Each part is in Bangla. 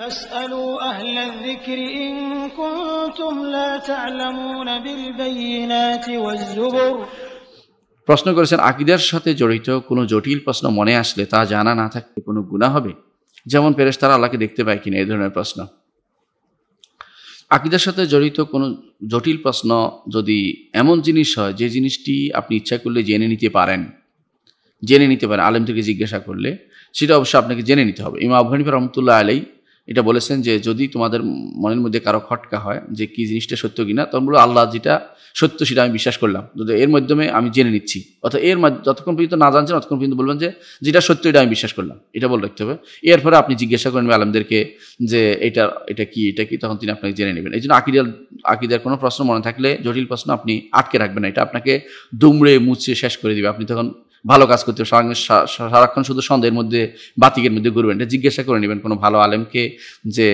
প্রশ্ন করেছেন আকিদার সাথে জড়িত কোনো জটিল প্রশ্ন মনে আসলে তা জানা না থাকলে কোনো গুণা হবে যেমন তারা আল্লাহকে দেখতে পায় কিনা এই ধরনের প্রশ্ন আকিদার সাথে জড়িত কোনো জটিল প্রশ্ন যদি এমন জিনিস হয় যে জিনিসটি আপনি ইচ্ছা করলে জেনে নিতে পারেন জেনে নিতে পারেন আলেম থেকে জিজ্ঞাসা করলে সেটা অবশ্যই আপনাকে জেনে নিতে হবে ইমা আবহানিফ রহমতুল্লাহ আলাই এটা বলেছেন যে যদি তোমাদের মনের মধ্যে কারো খটকা হয় যে কি জিনিসটা সত্য কিনা তখন বলো আল্লাহ যেটা সত্য সেটা আমি বিশ্বাস করলাম এর মাধ্যমে আমি জেনে নিচ্ছি অর্থাৎ এর যতক্ষণ পর্যন্ত না জানছেন ততক্ষণ পর্যন্ত বলবেন যে যেটা সত্য এটা আমি বিশ্বাস করলাম এটা বলে রাখতে হবে এরপরে আপনি জিজ্ঞাসা করেন আলমদেরকে যে এটা এটা কি এটা কি তখন তিনি আপনাকে জেনে নেবেন এই জন্য আকিদার আকিদার কোনো প্রশ্ন মনে থাকলে জটিল প্রশ্ন আপনি আটকে রাখবেন না এটা আপনাকে দুমড়ে মুছে শেষ করে দিবে আপনি তখন ভালো কাজ করতে হবে সারাক্ষণ শুধু সন্দেহের মধ্যে বাতিকের মধ্যে ঘুরবেন এটা জিজ্ঞাসা করে নেবেন কোনো ভালো আলেমকে যে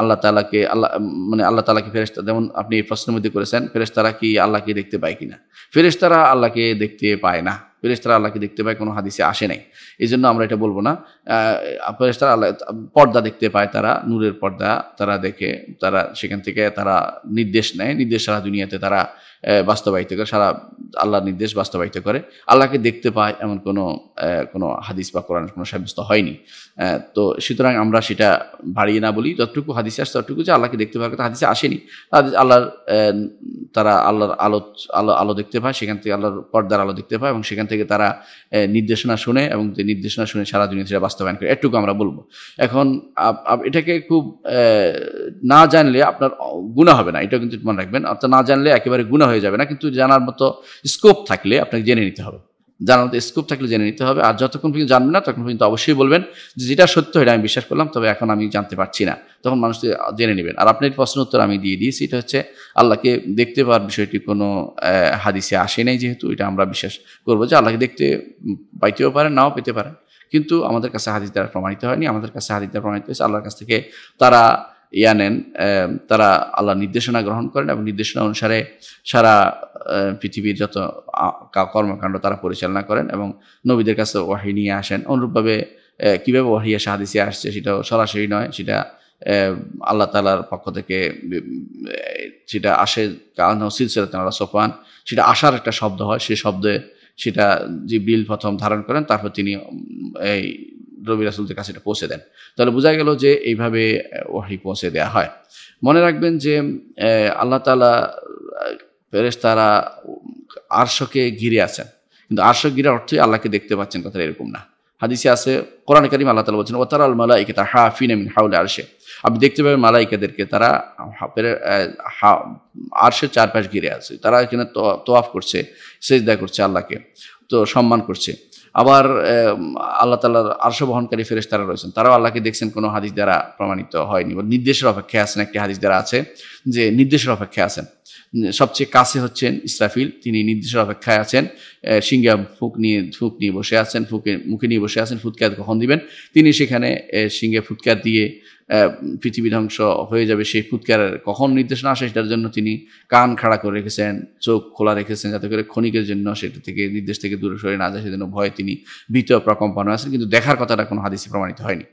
আল্লাহ তালাকে আল্লাহ মানে আল্লাহ তালাকে ফেরেস্তা যেমন আপনি এই প্রশ্নের মধ্যে করেছেন ফেরেস্তারা কি আল্লাহকে দেখতে পায় কিনা ফেরেস্তারা আল্লাহকে দেখতে পায় না ফেরেস্তারা আল্লাহকে দেখতে পায় কোনো হাদিসে আসে নাই এই জন্য আমরা এটা বলবো না ফেরেস্তারা আল্লাহ পর্দা দেখতে পায় তারা নূরের পর্দা তারা দেখে তারা সেখান থেকে তারা নির্দেশ নেয় নির্দেশ সারা দুনিয়াতে তারা বাস্তবায়িত করে সারা আল্লাহর নির্দেশ বাস্তবায়িত করে আল্লাহকে দেখতে পায় এমন কোনো কোনো হাদিস বা কোরআন কোনো সাব্যস্ত হয়নি তো সুতরাং আমরা সেটা বাড়িয়ে না বলি যতটুকু হাদিসে আসে ততটুকু যে আল্লাহকে দেখতে পাওয়ার কথা হাদিসে আসেনি আল্লাহর তারা আল্লাহর আলো আলো আলো দেখতে পায় সেখান থেকে আল্লাহর পর্দার আলো দেখতে পায় এবং সেখান থেকে থেকে তারা নির্দেশনা শুনে এবং যে নির্দেশনা শুনে সারা দুনিয়া সেটা বাস্তবায়ন করে এটুকু আমরা বলবো এখন এটাকে খুব না জানলে আপনার গুণা হবে না এটা কিন্তু মনে রাখবেন অর্থাৎ না জানলে একেবারে গুণা হয়ে যাবে না কিন্তু জানার মতো স্কোপ থাকলে আপনাকে জেনে নিতে হবে জানার মতো স্কোপ থাকলে জেনে নিতে হবে আর যতক্ষণ পর্যন্ত জানবেন না তখন পর্যন্ত অবশ্যই বলবেন যে যেটা সত্য এটা আমি বিশ্বাস করলাম তবে এখন আমি জানতে পারছি না তখন মানুষ জেনে নেবেন আর আপনার প্রশ্ন উত্তর আমি দিয়ে দিয়েছি এটা হচ্ছে আল্লাহকে দেখতে পাওয়ার বিষয়টি কোনো হাদিসে আসে নাই যেহেতু এটা আমরা বিশ্বাস করবো যে আল্লাহকে দেখতে পাইতেও পারেন নাও পেতে পারেন কিন্তু আমাদের কাছে হাদিস দ্বারা প্রমাণিত হয়নি আমাদের কাছে হাদিস দ্বারা প্রমাণিত হয়েছে আল্লাহর কাছ থেকে তারা ইয়া নেন তারা আল্লাহ নির্দেশনা গ্রহণ করেন এবং নির্দেশনা অনুসারে সারা পৃথিবীর যত কর্মকাণ্ড তারা পরিচালনা করেন এবং নবীদের কাছে ওয়াহি নিয়ে আসেন অনুরূপভাবে কীভাবে ওয়াহিয়া সাহাদিসে আসছে সেটাও সরাসরি নয় সেটা আল্লাহ তালার পক্ষ থেকে সেটা আসে সিলসিলা তারা সোফান সেটা আসার একটা শব্দ হয় সেই শব্দে সেটা যে বিল প্রথম ধারণ করেন তারপর তিনি এই নবী রাসুলদের কাছে এটা পৌঁছে দেন তাহলে বোঝা গেল যে এইভাবে ওয়াহি পৌঁছে দেওয়া হয় মনে রাখবেন যে আল্লাহ তালা তারা আরশকে ঘিরে আছেন কিন্তু আরশক ঘিরে অর্থই আল্লাহকে দেখতে পাচ্ছেন কথা এরকম না হাদিসে আছে কোরআন করিম আল্লাহ তালা বলছেন ও তারা আল মালাইকে তার হা ফিন হাউলে আরশে আপনি দেখতে পাবেন মালাইকাদেরকে তারা আরশের চারপাশ ঘিরে আছে তারা এখানে তোয়াফ করছে সেজদা করছে আল্লাহকে তো সম্মান করছে আবার আল্লাহ তাল্লাহর আর্শ বহনকারী ফেরেস তারা রয়েছেন তারাও আল্লাহকে দেখছেন কোনো হাদিস দ্বারা প্রমাণিত হয়নি নির্দেশের অপেক্ষায় আছেন একটি হাদিস দ্বারা আছে যে নির্দেশের অপেক্ষায় আছেন সবচেয়ে কাছে হচ্ছেন ইসরাফিল তিনি নির্দেশের অপেক্ষায় আছেন সিঙ্গা ফুক নিয়ে ফুক নিয়ে বসে আছেন ফুকে মুখে নিয়ে বসে আছেন ফুৎকাত কখন দিবেন তিনি সেখানে সিঙ্গে ফুৎকাত দিয়ে পৃথিবী ধ্বংস হয়ে যাবে সেই ফুৎকারের কখন নির্দেশনা আসে সেটার জন্য তিনি কান খাড়া করে রেখেছেন চোখ খোলা রেখেছেন যাতে করে ক্ষণিকের জন্য সেটা থেকে নির্দেশ থেকে দূরে সরে না যায় সেজন্য ভয়ে তিনি ভীত প্রকম্পন আছেন কিন্তু দেখার কথাটা কোনো হাদিসে প্রমাণিত হয়নি